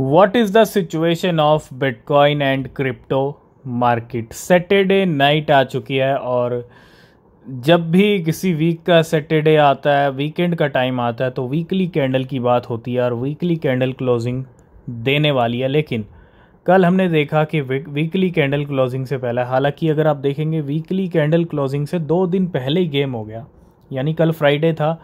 What is the situation of Bitcoin and crypto market? Saturday night आ चुकी है और जब भी किसी वीक का सैटरडे आता है वीकेंड का टाइम आता है तो वीकली कैंडल की बात होती है और वीकली कैंडल क्लोजिंग देने वाली है लेकिन कल हमने देखा कि वीकली कैंडल क्लोजिंग से पहले हालांकि अगर आप देखेंगे वीकली कैंडल क्लोजिंग से दो दिन पहले ही गेम हो गया यानी कल फ्राइडे था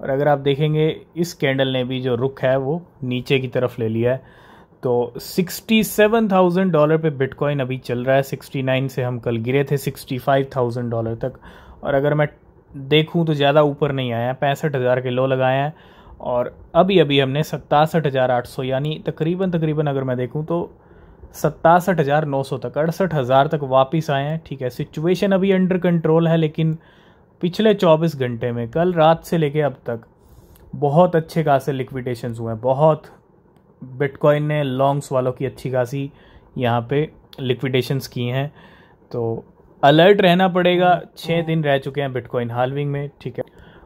और अगर आप देखेंगे इस कैंडल ने भी जो रुख है वो नीचे की तरफ ले लिया है तो 67,000 डॉलर पे बिटकॉइन अभी चल रहा है 69 से हम कल गिरे थे 65,000 डॉलर तक और अगर मैं देखूं तो ज़्यादा ऊपर नहीं आया पैंसठ हज़ार के लो लगाए हैं और अभी अभी हमने सत्तासठ हज़ार आठ सौ यानी तकरीबन तकरीबन अगर मैं देखूं तो सत्तासठ हज़ार नौ सौ तक अड़सठ हज़ार तक वापस आए हैं ठीक है सिचुएशन अभी अंडर कंट्रोल है लेकिन पिछले 24 घंटे में कल रात से लेके अब तक बहुत अच्छे खासे लिक्विडेशन हुए हैं बहुत बिटकॉइन ने लॉन्ग्स वालों की अच्छी खासी यहाँ पे लिक्विडेशंस की हैं तो अलर्ट रहना पड़ेगा छः दिन रह चुके हैं बिटकॉइन हालविंग में ठीक है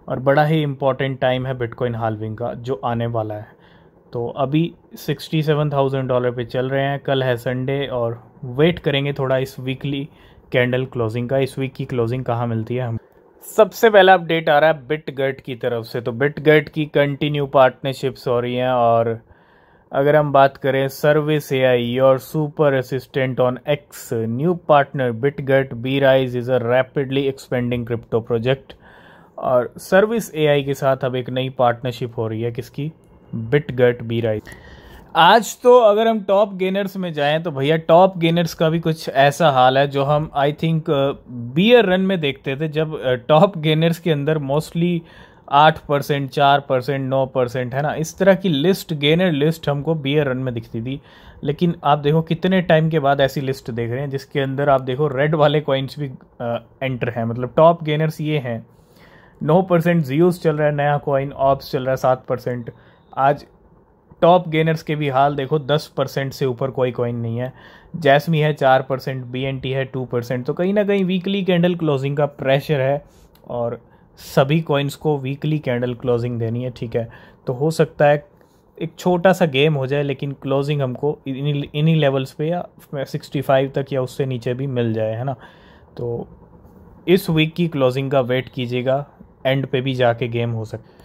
और बड़ा ही इम्पॉर्टेंट टाइम है बिटकॉइन हालविंग का जो आने वाला है तो अभी सिक्सटी सेवन थाउजेंड डॉलर पे चल रहे हैं कल है संडे और वेट करेंगे थोड़ा इस वीकली कैंडल क्लोजिंग का इस वीक की क्लोजिंग कहाँ मिलती है हम सबसे पहला अपडेट आ रहा है बिटगर्ट की तरफ से तो बिटगट की कंटिन्यू पार्टनरशिप्स हो रही हैं और अगर हम बात करें सर्विस ए आई और super assistant on X new partner Bitgert B rise is a rapidly expanding crypto project और सर्विस ए आई के साथ अब एक नई पार्टनरशिप हो रही है किसकी बिटगट बी राइज आज तो अगर हम टॉप गेनर्स में जाएं तो भैया टॉप गेनर्स का भी कुछ ऐसा हाल है जो हम आई थिंक बियर रन में देखते थे जब टॉप uh, गेनर्स के अंदर मोस्टली आठ परसेंट चार परसेंट नौ परसेंट है ना इस तरह की लिस्ट गेनर लिस्ट हमको बियर रन में दिखती थी लेकिन आप देखो कितने टाइम के बाद ऐसी लिस्ट देख रहे हैं जिसके अंदर आप देखो रेड वाले कॉइन्स भी आ, uh, एंटर हैं मतलब टॉप गेनर्स ये हैं नौ परसेंट जियोज चल रहा है नया कॉइन ऑप्स चल रहा है सात परसेंट आज टॉप गेनर्स के भी हाल देखो दस परसेंट से ऊपर कोई कॉइन नहीं है जैसमी है चार परसेंट बी एन टी है टू परसेंट तो कहीं ना कहीं वीकली कैंडल क्लोजिंग का प्रेशर है और सभी कॉइन्स को वीकली कैंडल क्लोजिंग देनी है ठीक है तो हो सकता है एक छोटा सा गेम हो जाए लेकिन क्लोजिंग हमको इन्हीं इन्हीं लेवल्स पे या सिक्सटी फाइव तक या उससे नीचे भी मिल जाए है ना तो इस वीक की क्लोजिंग का वेट कीजिएगा एंड पे भी जाके गेम हो सकता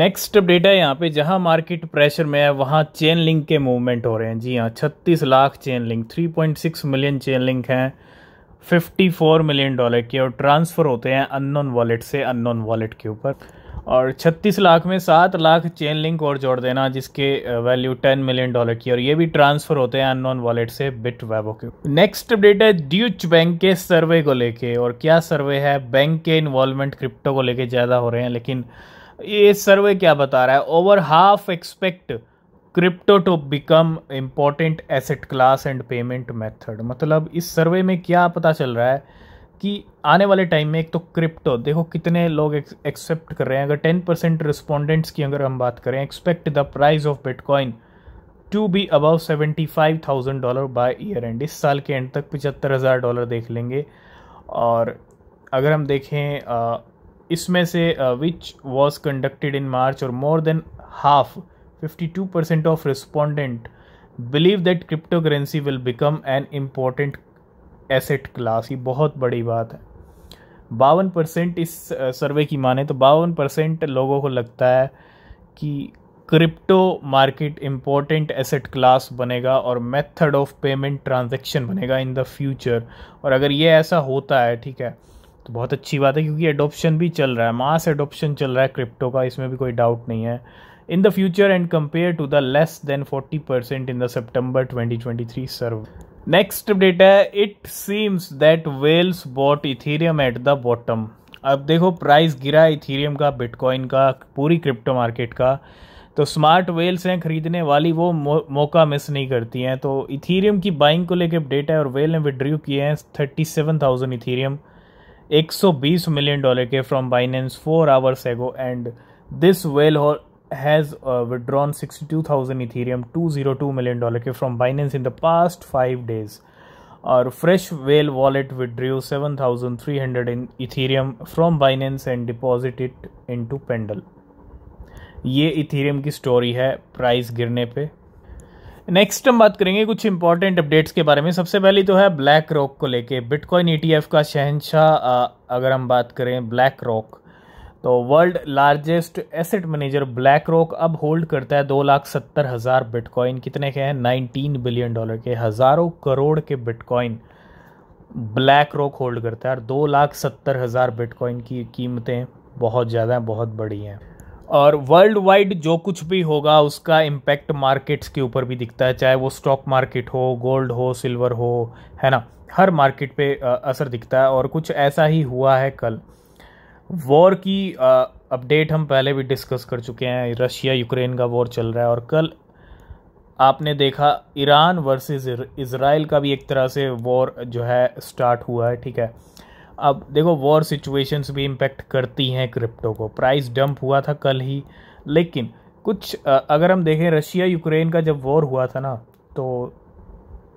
नेक्स्ट अपडेट है यहाँ पे जहाँ मार्केट प्रेशर में है वहाँ चेन लिंक के मूवमेंट हो रहे हैं जी हाँ छत्तीस lakh Chainlink 3.6 million Chainlink हैं 54 मिलियन डॉलर के और ट्रांसफ़र होते हैं अननोन वॉलेट से अननोन वॉलेट के ऊपर और 36 लाख में 7 लाख चेन लिंक और जोड़ देना जिसके वैल्यू 10 मिलियन डॉलर की और ये भी ट्रांसफ़र होते हैं अननोन वॉलेट से बिट वेबो के नेक्स्ट अपडेट है ड्यूच बैंक के सर्वे को लेके और क्या सर्वे है बैंक के इन्वॉल्वमेंट क्रिप्टो को लेके ज़्यादा हो रहे हैं लेकिन ये सर्वे क्या बता रहा है over half expect crypto to become important asset class and payment method मतलब इस सर्वे में क्या पता चल रहा है कि आने वाले टाइम में एक तो क्रिप्टो देखो कितने लोग एक्सेप्ट कर रहे हैं अगर टेन परसेंट रिस्पोंडेंट्स की अगर हम बात करें expect the price of bitcoin to be above seventy five thousand dollar by year end इस साल के एंड तक पचहत्तर हज़ार डॉलर देख लेंगे और अगर हम देखें इसमें से which was conducted in March और more than half 52 percent of respondent believe that crypto currency will become an important asset class ये बहुत बड़ी बात है बावन परसेंट इस सर्वे uh, की माने तो बावन परसेंट लोगों को लगता है कि crypto market important asset class बनेगा और मेथड ऑफ पेमेंट ट्रांजेक्शन बनेगा इन द फ्यूचर और अगर ये ऐसा होता है ठीक है तो बहुत अच्छी बात है क्योंकि एडोप्शन भी चल रहा है मास एडोप्शन चल रहा है क्रिप्टो का इसमें भी कोई डाउट नहीं है in the future and compare to the less than 40 percent in the September 2023 survey next update है it seems that whales bought Ethereum at the bottom अब देखो प्राइस गिरा इथेरियम का बिटकॉइन का पूरी क्रिप्टो मार्केट का तो स्मार्ट वेल्स हैं खरीदने वाली वो मौ, मौका मिस नहीं करती हैं तो इथेरियम की बाइंग को लेकर अपडेट है और वेल ने विड्रू किए हैं thirty seven thousand Ethereum 120 million dollar के from Binance four hours ago and this whale has sixty two thousand Ethereum two zero two million dollar के from Binance in the past five days और fresh whale wallet withdrew seven thousand three hundred in Ethereum from Binance and deposit it into Pendle ये Ethereum की story है price गिरने पर next हम बात करेंगे कुछ इंपॉर्टेंट अपडेट्स के बारे में सबसे पहले तो है ब्लैक रॉक को लेके बिटकॉइन ईटीएफ e का शहनशाह अगर हम बात करें ब्लैक रॉक तो world largest asset manager BlackRock अब होल्ड करता है दो लाख सत्तर हज़ार बिटकॉइन कितने के हैं नाइनटीन बिलियन डॉलर के हज़ारों करोड़ के बिटकॉइन ब्लैक रॉक होल्ड करता है और दो लाख सत्तर हज़ार बिटकॉइन की कीमतें बहुत ज़्यादा बहुत बड़ी हैं और वर्ल्ड वाइड जो कुछ भी होगा उसका इम्पैक्ट मार्केट्स के ऊपर भी दिखता है चाहे वो स्टॉक मार्केट हो गोल्ड हो सिल्वर हो है ना हर मार्केट पे असर दिखता है और कुछ ऐसा ही हुआ है कल वॉर की अपडेट हम पहले भी डिस्कस कर चुके हैं रशिया यूक्रेन का वॉर चल रहा है और कल आपने देखा ईरान वर्सेस इसराइल का भी एक तरह से वॉर जो है स्टार्ट हुआ है ठीक है अब देखो वॉर सिचुएशंस भी इम्पेक्ट करती हैं क्रिप्टो को प्राइस डंप हुआ था कल ही लेकिन कुछ अगर हम देखें रशिया यूक्रेन का जब वॉर हुआ था ना तो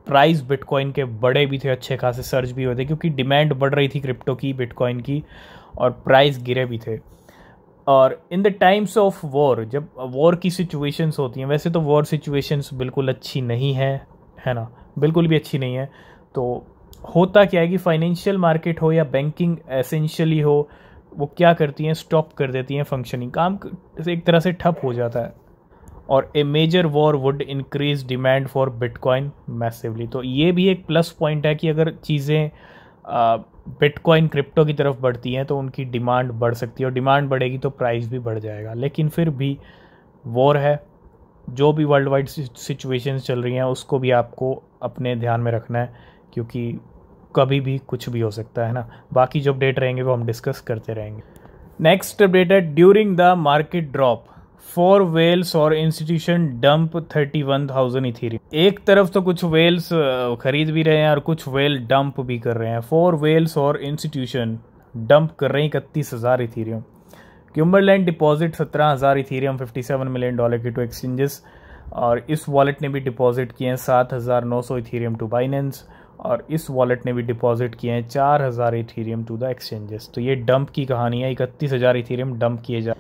प्राइस बिटकॉइन के बड़े भी थे अच्छे खासे सर्च भी हुए थे क्योंकि डिमांड बढ़ रही थी क्रिप्टो की बिटकॉइन की और प्राइस गिरे भी थे और in the times of war जब वॉर की सिचुएशंस होती हैं वैसे तो वॉर सिचुएशंस बिल्कुल अच्छी नहीं है है ना बिल्कुल भी अच्छी नहीं है तो होता क्या है कि फाइनेंशियल मार्केट हो या बैंकिंग एसेंशियली हो वो क्या करती हैं स्टॉप कर देती हैं फंक्शनिंग काम एक तरह से ठप हो जाता है और a major war would increase demand for bitcoin massively तो ये भी एक प्लस पॉइंट है कि अगर चीज़ें बिटकॉइन क्रिप्टो की तरफ बढ़ती हैं तो उनकी डिमांड बढ़ सकती है और डिमांड बढ़ेगी तो प्राइस भी बढ़ जाएगा लेकिन फिर भी वॉर है जो भी वर्ल्ड वाइड सिचुएशन चल रही हैं उसको भी आपको अपने ध्यान में रखना है क्योंकि कभी भी कुछ भी हो सकता है ना बाकी जो अपडेट रहेंगे वो हम डिस्कस करते रहेंगे नेक्स्ट अपडेट है during the market drop four whales और institution dump thirty one thousand Ethereum एक तरफ तो कुछ वेल्स खरीद भी रहे हैं और कुछ वेल डंप भी कर रहे हैं फोर वेल्स और इंस्टीट्यूशन डंप कर रहे हैं इकतीस हज़ार इथेरियम क्यूम्बरलैंड डिपॉजिट सत्रह हज़ार Ethereum fifty seven million dollar के टू एक्सचेंजेस और इस वॉलेट ने भी डिपॉजिट किए हैं सात हज़ार नौ सौ इथेरियम टू बाइनेंस और इस वॉलेट ने भी डिपॉजिट किए हैं चार हज़ार इथीरियम टू द एक्सचेंजेस तो ये डंप की कहानी है इकतीस हज़ार इथीरियम डंप किए जा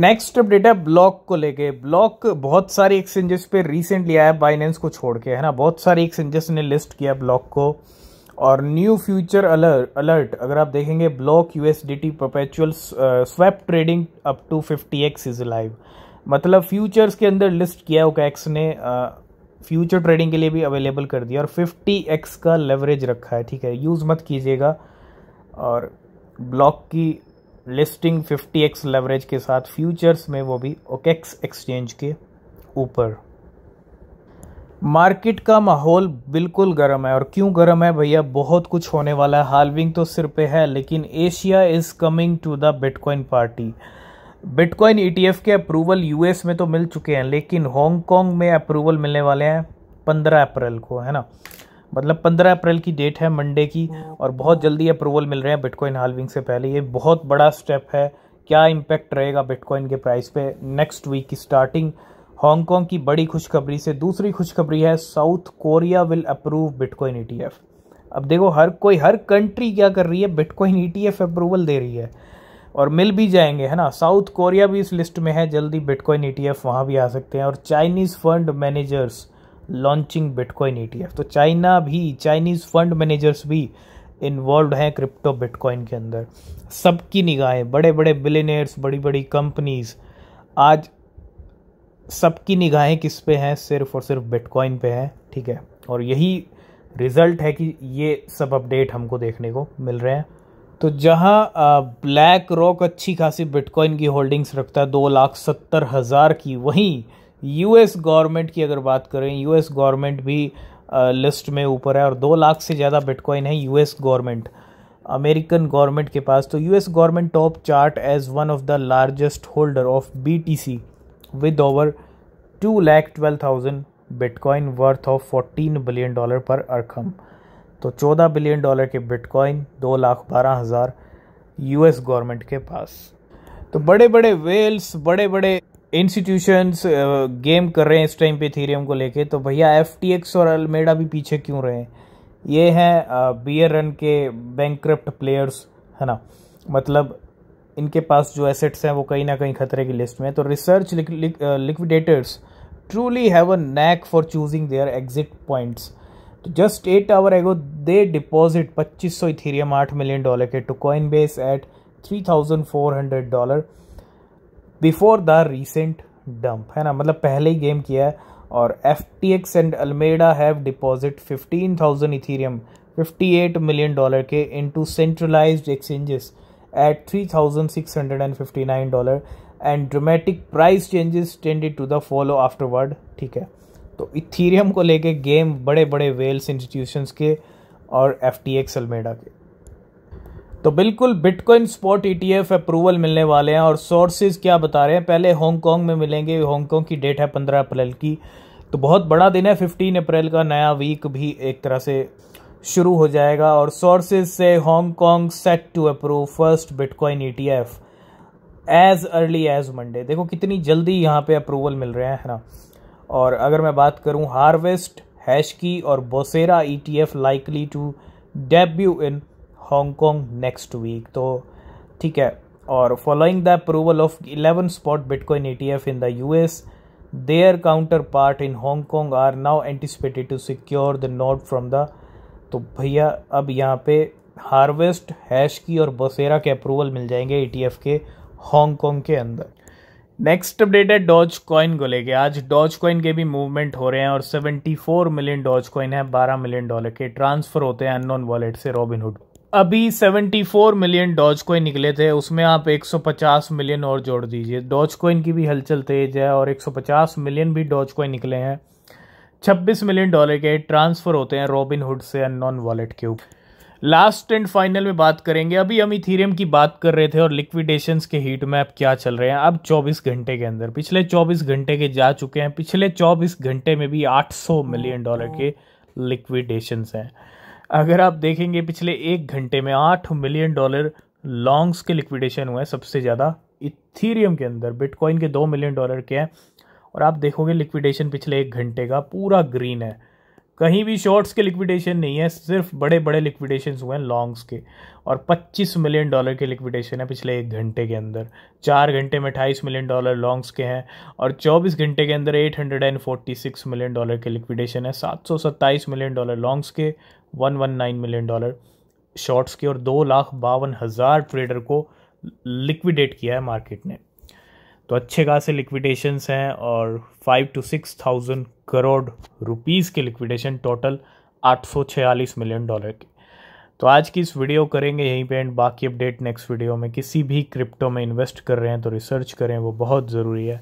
नेक्स्ट अपडेट है ब्लॉक को लेके ब्लॉक बहुत सारे एक्सचेंजेस पे रिसेंटली आया बाइनेंस को छोड़ के है ना बहुत सारे एक्सचेंजेस ने लिस्ट किया ब्लॉक को और न्यू फ्यूचर अलर्ट अलर्ट अगर आप देखेंगे block U S D T perpetual swap trading up to fifty X is live मतलब फ्यूचर्स के अंदर लिस्ट किया एक्स ने uh, फ्यूचर ट्रेडिंग के लिए भी अवेलेबल कर दिया और 50x का लेवरेज रखा है ठीक है यूज़ मत कीजिएगा और ब्लॉक की लिस्टिंग 50x लेवरेज के साथ फ्यूचर्स में वो भी ओकेक्स एक्सचेंज के ऊपर मार्केट का माहौल बिल्कुल गर्म है और क्यों गर्म है भैया बहुत कुछ होने वाला है हालविंग तो सिर पे है लेकिन Asia is coming to the bitcoin party bitcoin ETF e के अप्रूवल यूएस में तो मिल चुके हैं लेकिन हांगकांग में अप्रूवल मिलने वाले हैं पंद्रह अप्रैल को है ना मतलब पंद्रह अप्रैल की डेट है मंडे की और बहुत जल्दी अप्रूवल मिल रहे हैं बिटकॉइन हालविंग से पहले ये बहुत बड़ा स्टेप है क्या इम्पैक्ट रहेगा बिटकॉइन के प्राइस पे नेक्स्ट वीक की स्टार्टिंग हांगकांग की बड़ी खुशखबरी से दूसरी खुशखबरी है South Korea will approve bitcoin ETF अब देखो हर कोई हर कंट्री क्या कर रही है बिटकॉइन ईटीएफ अप्रूवल दे रही है और मिल भी जाएंगे है ना साउथ कोरिया भी इस लिस्ट में है जल्दी बिटकॉइन ई वहाँ भी आ सकते हैं और Chinese fund managers launching bitcoin E तो चाइना भी चाइनीज़ फंड मैनेजर्स भी इन्वॉल्व हैं क्रिप्टो बिटकॉइन के अंदर सबकी निगाहें बड़े बड़े बिलेनियर्स बड़ी बड़ी कंपनीज आज सबकी निगाहें किस पे हैं सिर्फ और सिर्फ बिटकॉइन पे हैं ठीक है और यही रिज़ल्ट है कि ये सब अपडेट हमको देखने को मिल रहे हैं तो जहाँ ब्लैक रॉक अच्छी खासी बिटकॉइन की होल्डिंग्स रखता है दो लाख सत्तर हज़ार की वहीं यूएस गवर्नमेंट की अगर बात करें यूएस गवर्नमेंट भी लिस्ट में ऊपर है और दो लाख से ज़्यादा बिटकॉइन है यूएस गवर्नमेंट अमेरिकन गवर्नमेंट के पास तो US government top chart as one of the largest holder of BTC with over two lakh twelve thousand bitcoin worth of fourteen billion dollar पर अरकम तो 14 बिलियन डॉलर के bitcoin दो लाख बारह हज़ार US government के पास तो बड़े बड़े वेल्स बड़े बड़े इंस्टीट्यूशंस गेम कर रहे हैं इस टाइम पे थीरियम को लेके तो भैया एफ और अल्मेडा भी पीछे क्यों रहे ये हैं बियर रन के बैंक प्लेयर्स है ना मतलब इनके पास जो एसेट्स हैं वो कहीं ना कहीं खतरे की लिस्ट में है तो research liquidators truly have a knack for choosing their exit points तो just at hour ago they deposit 2500 Ethereum आठ मिलियन डॉलर के to Coinbase at 3400 dollar before the recent dump है ना मतलब पहले ही गेम किया है और F T X and Alameda have deposit 15,000 fifty eight million dollar के into centralized exchanges at 3,659 dollar and dramatic price changes tended to the follow afterward ठीक है तो इथीरियम को लेके गेम बड़े बड़े वेल्स इंस्टीट्यूशंस के और एफ टी एक्स अलमेडा के तो बिल्कुल bitcoin spot E T F approval मिलने वाले हैं और सोर्सेज क्या बता रहे हैं पहले हॉन्गकॉन्ग में मिलेंगे हॉन्गकॉन्ग की डेट है पंद्रह अप्रैल की तो बहुत बड़ा दिन है फिफ्टीन अप्रैल का नया वीक भी एक तरह से शुरू हो जाएगा और सोर्सेज से Hong Kong set to approve first bitcoin E T F as early as Monday देखो कितनी जल्दी यहाँ पे अप्रूवल मिल रहे हैं है ना और अगर मैं बात करूं हार्वेस्ट हैश की और Bosera ETF likely to debut in Hong Kong next week तो ठीक है और following the approval of eleven spot bitcoin ETF in the US their counterpart in Hong Kong are now anticipated to secure the nod from the तो भैया अब यहाँ पे harvest hash की और बसेरा के अप्रूवल मिल जाएंगे ई e के हांगकॉन्ग के अंदर नेक्स्ट अपडेट है डॉज कॉइन को लेके आज डॉज कॉइन के भी मूवमेंट हो रहे हैं और 74 मिलियन डॉज कॉइन है 12 मिलियन डॉलर के ट्रांसफर होते हैं अननोन वॉलेट से रॉबिनहुड अभी 74 मिलियन डॉज कॉइन निकले थे उसमें आप 150 मिलियन और जोड़ दीजिए डॉज कॉइन की भी हलचल तेज है और 150 मिलियन भी डॉज कॉइन निकले हैं 26 मिलियन डॉलर के ट्रांसफर होते हैं रॉबिनहुड से अननोन वॉलेट के ऊपर लास्ट एंड फाइनल में बात करेंगे अभी हम इथीरियम की बात कर रहे थे और लिक्विडेशन के हीट मैप क्या चल रहे हैं अब 24 घंटे के अंदर पिछले 24 घंटे के जा चुके हैं पिछले 24 घंटे में भी 800 मिलियन डॉलर के लिक्विडेशंस हैं अगर आप देखेंगे पिछले एक घंटे में आठ मिलियन डॉलर लॉन्ग्स के लिक्विडेशन हुए हैं सबसे ज़्यादा इथीरियम के अंदर बिटकॉइन के दो मिलियन डॉलर के हैं और आप देखोगे लिक्विडेशन पिछले एक घंटे का पूरा ग्रीन है कहीं भी शॉर्ट्स के लिक्विडेशन नहीं है सिर्फ बड़े बड़े लिक्विडेशन हुए हैं लॉन्ग्स के और 25 मिलियन डॉलर के लिक्विडेशन है पिछले एक घंटे के अंदर चार घंटे में अट्ठाईस मिलियन डॉलर लॉन्ग्स के हैं और 24 घंटे के अंदर 846 मिलियन डॉलर के लिक्विडेशन है सात मिलियन डॉलर लॉन्ग्स के वन मिलियन डॉलर शॉर्ट्स के और दो लाख बावन हज़ार ट्रेडर को लिक्विडेट किया है मार्केट ने तो अच्छे खासे लिक्विडेशंस हैं और five two six thousand crore rupees के लिक्विडेशन टोटल 846 मिलियन डॉलर के तो आज की इस वीडियो करेंगे यहीं पे एंड बाकी अपडेट नेक्स्ट वीडियो में किसी भी क्रिप्टो में इन्वेस्ट कर रहे हैं तो रिसर्च करें वो बहुत ज़रूरी है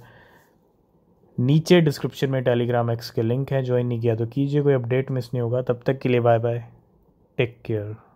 नीचे डिस्क्रिप्शन में टेलीग्राम एक्स के लिंक है ज्वाइन नहीं किया तो कीजिए कोई अपडेट मिस नहीं होगा तब तक के लिए बाय बाय टेक केयर